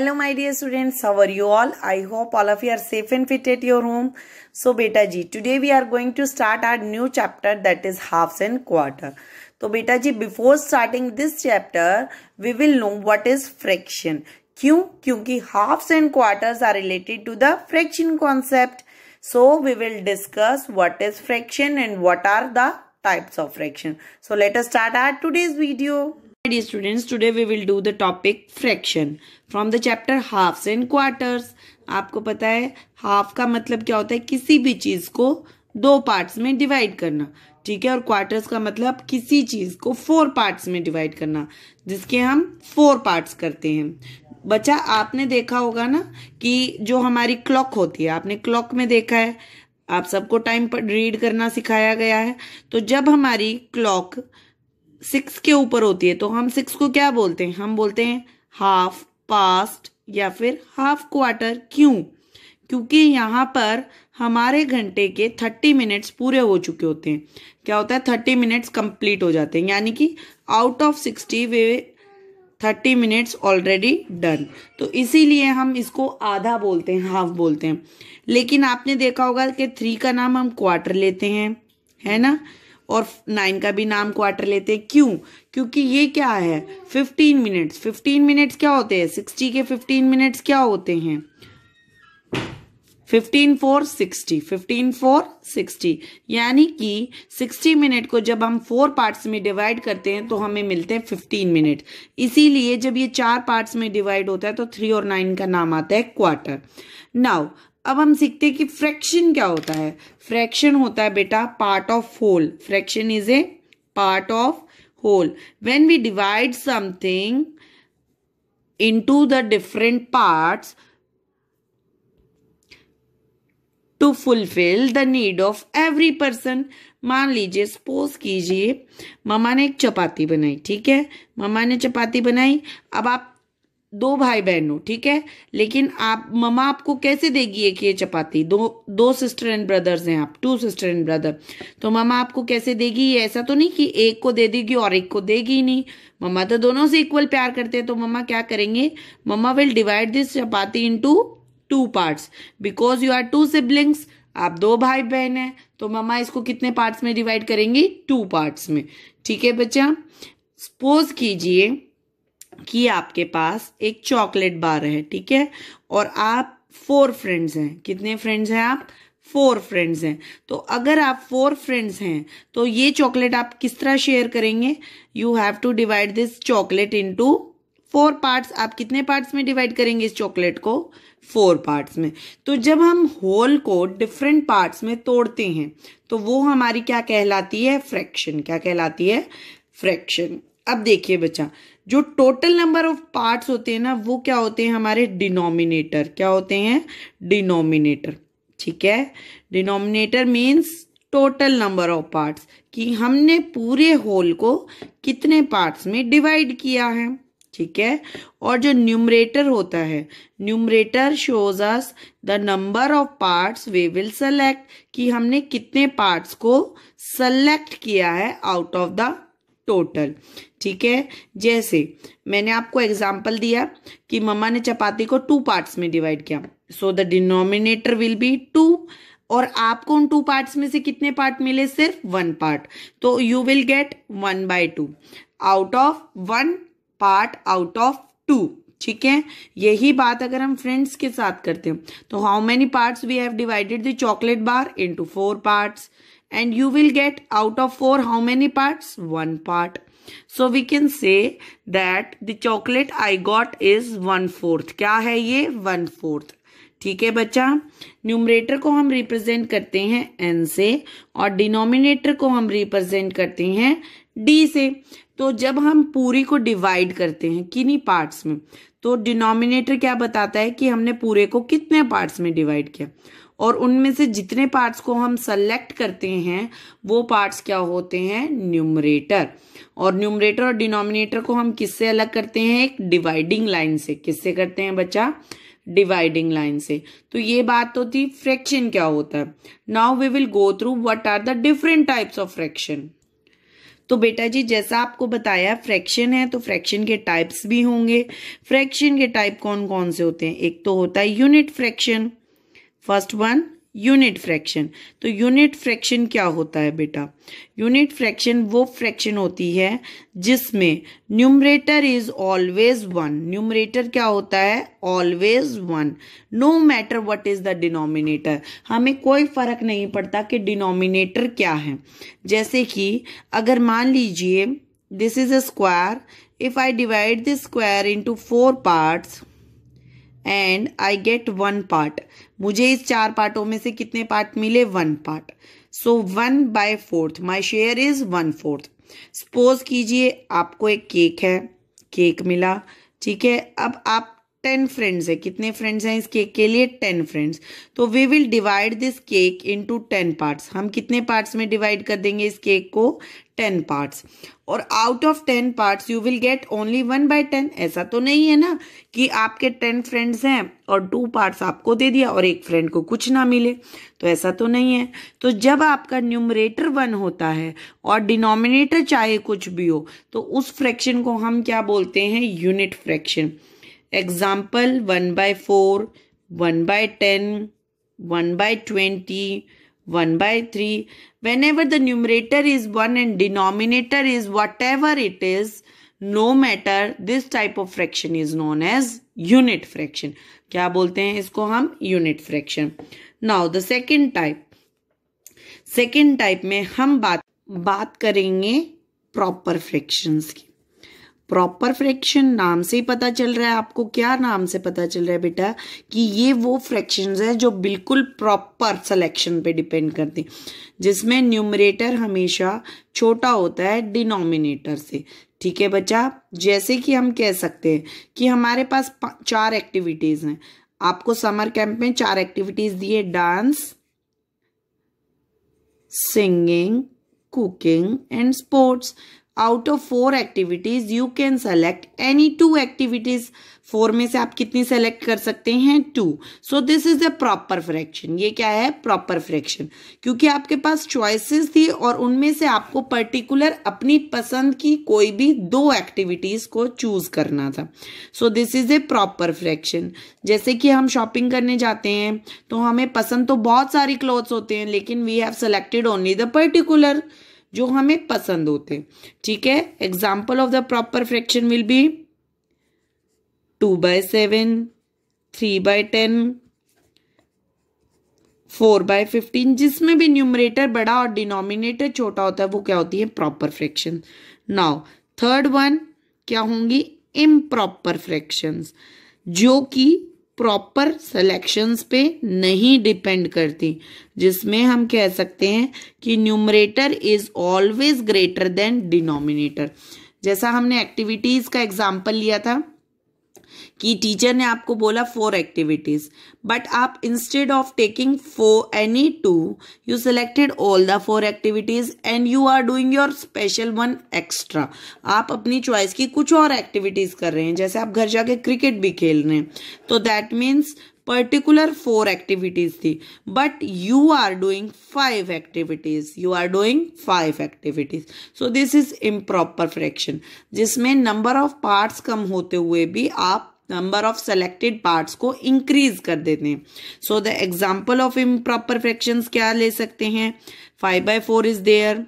hello my dear students how are you all i hope all of you are safe and fit at your home so beta ji today we are going to start our new chapter that is halves and quarter so beta ji before starting this chapter we will know what is fraction Why? Because halves and quarters are related to the fraction concept. So, we will discuss what is fraction and what are the types of fraction so let us start our today's video Dear students, today we will do the topic fraction from the chapter halves and quarters. आपको पता है half का मतलब क्या होता है किसी भी चीज को दो पार्ट्स में डिवाइड करना ठीक है और क्वार्टर्स का मतलब किसी चीज को फोर पार्ट्स में डिवाइड करना जिसके हम फोर पार्ट्स करते हैं बच्चा आपने देखा होगा ना कि जो हमारी क्लॉक होती है आपने क्लॉक में देखा है आप सबको टाइम पर रीड करना सिखाया गया है तो जब हमारी क्लॉक सिक्स के ऊपर होती है तो हम सिक्स को क्या बोलते हैं हम बोलते हैं हाफ पास्ट या फिर हाफ क्वार्टर क्यों क्योंकि यहाँ पर हमारे घंटे के थर्टी मिनट्स पूरे हो चुके होते हैं क्या होता है थर्टी मिनट्स कंप्लीट हो जाते हैं यानी कि आउट ऑफ सिक्सटी वे थर्टी मिनट्स ऑलरेडी डन तो इसीलिए हम इसको आधा बोलते हैं हाफ बोलते हैं लेकिन आपने देखा होगा कि थ्री का नाम हम क्वार्टर लेते हैं है ना और नाइन का भी नाम क्वार्टर लेते हैं क्यों क्योंकि ये क्या है फिफ्टीन मिनट्स फिफ्टीन मिनट्स क्या होते हैं सिक्सटी के फिफ्टीन मिनट्स क्या होते हैं fifteen four sixty fifteen four sixty यानी कि सिक्सटी मिनट को जब हम फोर पार्ट्स में डिवाइड करते हैं तो हमें मिलते हैं फिफ्टीन मिनट इसीलिए जब ये चार पार्ट्स में डिवाइड होता है तो थ्री और नाइन का नाम आता है क्वार्टर नाउ अब हम सीखते हैं कि फ्रैक्शन क्या होता है फ्रैक्शन होता है बेटा part of whole fraction is a part of whole when we divide something into the different parts to fulfil the need of every person मान लीजिए सपोज कीजिए ममा ने एक चपाती बनाई ठीक है ममा ने चपाती बनाई अब आप दो भाई बहन हो ठीक है लेकिन आप ममा आपको कैसे देगी एक ये चपाती दो दो सिस्टर एंड ब्रदर्स हैं आप टू सिस्टर एंड ब्रदर तो ममा आपको कैसे देगी ये ऐसा तो नहीं कि एक को दे देगी और एक को देगी ही नहीं मम्मा तो दोनों से इक्वल प्यार करते हैं तो मम्मा क्या करेंगे mama will divide this chapati in two parts because you are two siblings आप दो भाई बहन हैं तो मम्मा इसको कितने पार्ट्स में डिवाइड करेंगी टू पार्ट्स में ठीक है बच्चा सपोज कीजिए कि आपके पास एक चॉकलेट बार है ठीक है और आप फोर फ्रेंड्स हैं कितने फ्रेंड्स हैं आप फोर फ्रेंड्स हैं तो अगर आप फोर फ्रेंड्स हैं तो ये चॉकलेट आप किस तरह शेयर करेंगे you have to divide this chocolate into four parts आप कितने पार्ट्स में डिवाइड करेंगे इस चॉकलेट को फोर पार्ट्स में तो जब हम होल को डिफरेंट पार्ट्स में तोड़ते हैं तो वो हमारी क्या कहलाती है फ्रैक्शन क्या कहलाती है फ्रैक्शन अब देखिए बच्चा जो टोटल नंबर ऑफ पार्ट्स होते हैं ना वो क्या होते हैं हमारे डिनोमिनेटर क्या होते हैं डिनोमिनेटर ठीक है denominator means total number of parts कि हमने पूरे होल को कितने पार्ट्स में डिवाइड किया है ठीक है और जो न्यूमरेटर होता है numerator shows us the number of parts we will select कि हमने कितने पार्ट्स को सेलेक्ट किया है आउट ऑफ द टोटल ठीक है जैसे मैंने आपको एग्जाम्पल दिया कि मम्मा ने चपाती को टू पार्ट्स में डिवाइड किया so the denominator will be two और आपको उन टू पार्ट्स में से कितने पार्ट मिले सिर्फ वन पार्ट तो you will get one by two out of one part out of two ठीक है यही बात अगर हम फ्रेंड्स के साथ करते हैं तो how many parts we have divided the chocolate bar into four parts and you will get out of four how many parts? one part. So we can say that the chocolate I got is 1/4 kya hai ye 1/4 ठीक है बच्चा numerator को हम represent करते हैं N से और denominator को हम रिप्रेजेंट करते हैं डी से तो जब हम पूरी को डिवाइड करते हैं किन्हीं पार्ट्स में तो डिनोमिनेटर क्या बताता है कि हमने पूरे को कितने पार्ट्स में डिवाइड किया और उनमें से जितने पार्ट्स को हम सेलेक्ट करते हैं वो पार्ट्स क्या होते हैं न्यूमरेटर और न्यूमरेटर और डिनोमिनेटर को हम किससे अलग करते हैं एक डिवाइडिंग लाइन से किससे करते हैं बच्चा डिवाइडिंग लाइन से तो ये बात तो थी फ्रैक्शन क्या होता है now we will go through what are the different types of fraction तो बेटा जी जैसा आपको बताया फ्रैक्शन है तो फ्रैक्शन के टाइप्स भी होंगे फ्रैक्शन के टाइप कौन कौन से होते हैं एक तो होता है unit fraction first one unit fraction तो यूनिट फ्रैक्शन क्या होता है बेटा यूनिट फ्रैक्शन वो फ्रैक्शन होती है जिसमें numerator is always one numerator क्या होता है always one no matter what is the denominator हमें कोई फर्क नहीं पड़ता कि डिनोमिनेटर क्या है जैसे कि अगर मान लीजिए this is a square if I divide this square into four parts and I get one part मुझे इस चार पार्टों में से कितने पार्ट मिले one part so one by fourth my share is one fourth suppose कीजिए आपको एक केक है केक मिला ठीक है अब आप टेन फ्रेंड्स है कितने फ्रेंड्स हैं इस केक के लिए टेन फ्रेंड्स तो we will divide this cake into ten parts हम कितने पार्ट्स में डिवाइड कर देंगे इस केक को टेन पार्ट्स और out of ten parts you will get only one by ten ऐसा तो नहीं है ना कि आपके टेन फ्रेंड्स हैं और टू पार्ट्स आपको दे दिया और एक फ्रेंड को कुछ ना मिले तो ऐसा तो नहीं है तो जब आपका न्यूमरेटर वन होता है और डिनोमिनेटर चाहे कुछ भी हो तो उस फ्रैक्शन को हम क्या बोलते हैं unit fraction example one by four one by ten one by twenty one by three whenever the numerator is one and denominator is whatever it is no matter this type of fraction is known as unit fraction क्या बोलते हैं इसको हम unit fraction now the second type second type में हम बात बात करेंगे प्रॉपर फ्रैक्शंस की प्रॉपर फ्रैक्शन नाम से ही पता चल रहा है आपको क्या नाम से पता चल रहा है बेटा कि ये वो फ्रैक्शंस है जो बिल्कुल प्रॉपर सिलेक्शन पे डिपेंड करते हैं जिसमें न्यूमरेटर हमेशा छोटा होता है डिनोमिनेटर से ठीक है बच्चा जैसे कि हम कह सकते हैं कि हमारे पास चार एक्टिविटीज़ हैं आपको समर कैंप में चार एक्टिविटीज़ दिए dance singing cooking and sports out of four activities you can select any two activities four में से आप कितनी सेलेक्ट कर सकते हैं two so this is a proper fraction ये क्या है प्रॉपर फ्रैक्शन क्योंकि आपके पास चॉइसेस थी और उनमें से आपको पर्टिकुलर अपनी पसंद की कोई भी दो एक्टिविटीज को चूज करना था so this is a proper fraction जैसे कि हम शॉपिंग करने जाते हैं तो हमें पसंद तो बहुत सारी क्लोथ्स होते हैं लेकिन we have selected only the particular जो हमें पसंद होते हैं ठीक है example of the proper fraction will be two by seven three by ten four by fifteen जिसमें भी न्यूमरेटर बड़ा और डिनोमिनेटर छोटा होता है वो क्या होती है proper fraction now third one क्या होंगी इम्प्रॉपर फ्रैक्शंस जो कि प्रॉपर सेलेक्शंस पे नहीं डिपेंड करती जिसमें हम कह सकते हैं कि numerator is always greater than denominator जैसा हमने एक्टिविटीज का एग्जाम्पल लिया था कि टीचर ने आपको बोला फोर एक्टिविटीज बट आप instead of taking four any two you selected all the four activities and you are doing your special one extra आप अपनी चॉइस की कुछ और एक्टिविटीज कर रहे हैं जैसे आप घर जाके क्रिकेट भी खेल रहे हैं तो that means particular four activities थी but you are doing five activities you are doing five activities so this is improper fraction जिसमें नंबर ऑफ पार्ट्स कम होते हुए भी आप नंबर ऑफ सेलेक्टेड पार्ट्स को इंक्रीज कर देते हैं so the example of improper fraction क्या ले सकते हैं five by four is there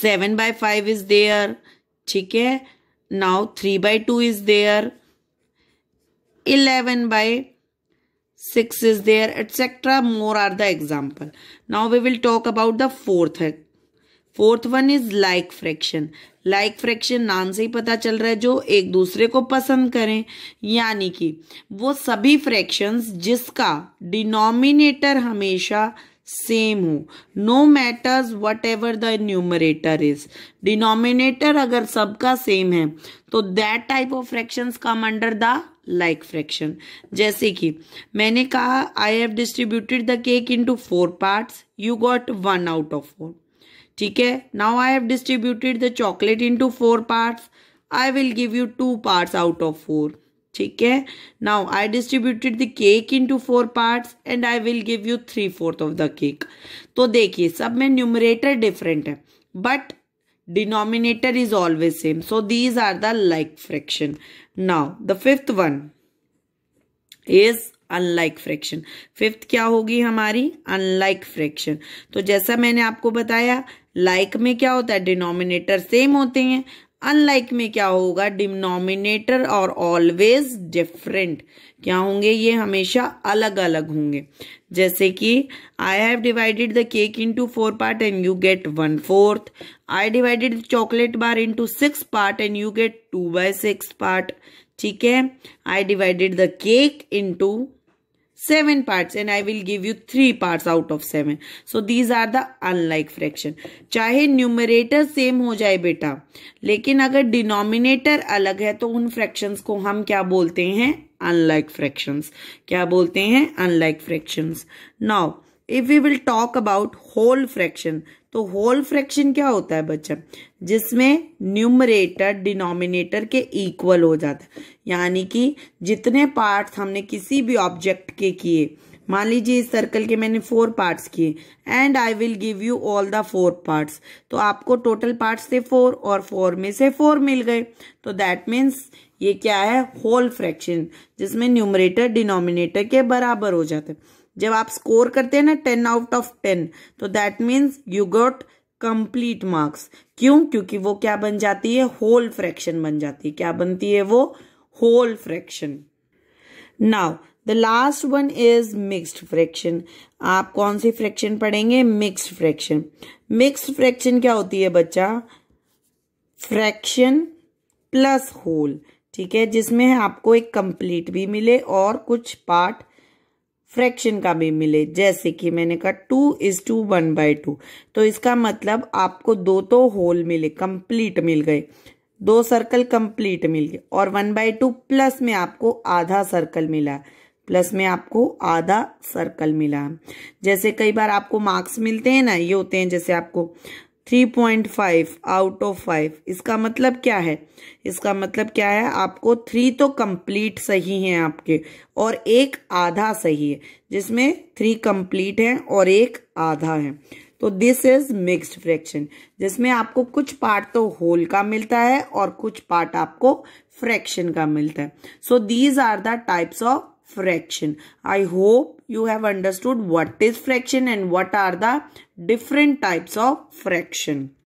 seven by five is there ठीक है now three by two is there 11 by 6 is there etc more are the example now we will talk about the fourth fourth one is like fraction like fraction नाम से ही पता चल रहा है जो एक दूसरे को पसंद करें यानी कि वो सभी फ्रैक्शंस जिसका डिनोमिनेटर हमेशा सेम हो no matters whatever the numerator is denominator अगर सबका सेम है तो that type of fraction come under the like fraction जैसे कि मैंने कहा I have distributed the cake to four parts you got one out of four ठीक है now I have distributed the chocolate to four parts I will give you two parts out of four ठीक है now I distributed the cake into four part and I will give you three fourth of the cake तो देखिए सब में numerator different है but denominator is always same so these are the like fraction now the fifth one is unlike fraction fifth क्या होगी हमारी unlike fraction तो जैसा मैंने आपको बताया लाइक like में क्या होता है डिनोमिनेटर सेम होते हैं अनलाइक में क्या होगा डिनोमिनेटर और ऑलवेज डिफरेंट क्या होंगे ये हमेशा अलग अलग होंगे जैसे कि I have divided the cake into four part and you get one fourth I divided chocolate bar into six part and you get two by six part ठीक है I divided the cake into seven parts and I will give you three parts out of seven. So these are the unlike fraction. चाहे numerator same हो जाए बेटा लेकिन अगर denominator अलग है तो उन फ्रैक्शंस को हम क्या बोलते हैं अनलाइक फ्रैक्शंस क्या बोलते हैं unlike fractions now if we will talk about whole fraction तो होल फ्रैक्शन क्या होता है बच्चा जिसमें न्यूमरेटर डिनोमिनेटर के इक्वल हो जाता है यानी कि जितने पार्ट्स हमने किसी भी ऑब्जेक्ट के किए मान लीजिए इस सर्कल के मैंने फोर पार्ट्स किए and I will give you all the four parts तो आपको टोटल पार्ट्स से फोर और फोर में से फोर मिल गए तो दैट मीन्स ये क्या है होल फ्रैक्शन जिसमें न्यूमरेटर डिनोमिनेटर के बराबर हो जाते हैं जब आप स्कोर करते हैं ना टेन आउट ऑफ टेन तो that means you got complete marks क्यों क्योंकि वो क्या बन जाती है होल फ्रैक्शन बन जाती है क्या बनती है वो whole fraction now the last one is mixed fraction आप कौन सी फ्रैक्शन पढ़ेंगे मिक्सड फ्रैक्शन मिक्सड फ्रैक्शन क्या होती है बच्चा फ्रैक्शन प्लस होल ठीक है जिसमें आपको एक कंप्लीट भी मिले और कुछ पार्ट फ्रैक्शन का भी मिले जैसे कि मैंने कहा two is two one by two तो इसका मतलब आपको दो तो होल मिले कंप्लीट मिल गए दो सर्कल कंप्लीट मिल गए और वन बाय टू प्लस में आपको आधा सर्कल मिला प्लस में आपको आधा सर्कल मिला जैसे कई बार आपको मार्क्स मिलते हैं ना ये होते हैं जैसे आपको three point five out of five इसका मतलब क्या है इसका मतलब क्या है आपको थ्री तो कंप्लीट सही हैं आपके और एक आधा सही है जिसमें थ्री कंप्लीट हैं और एक आधा है तो दिस इज मिक्स्ड फ्रैक्शन जिसमें आपको कुछ पार्ट तो होल का मिलता है और कुछ पार्ट आपको फ्रैक्शन का मिलता है so these are the types of fraction. I hope you have understood what is fraction and what are the different types of fraction.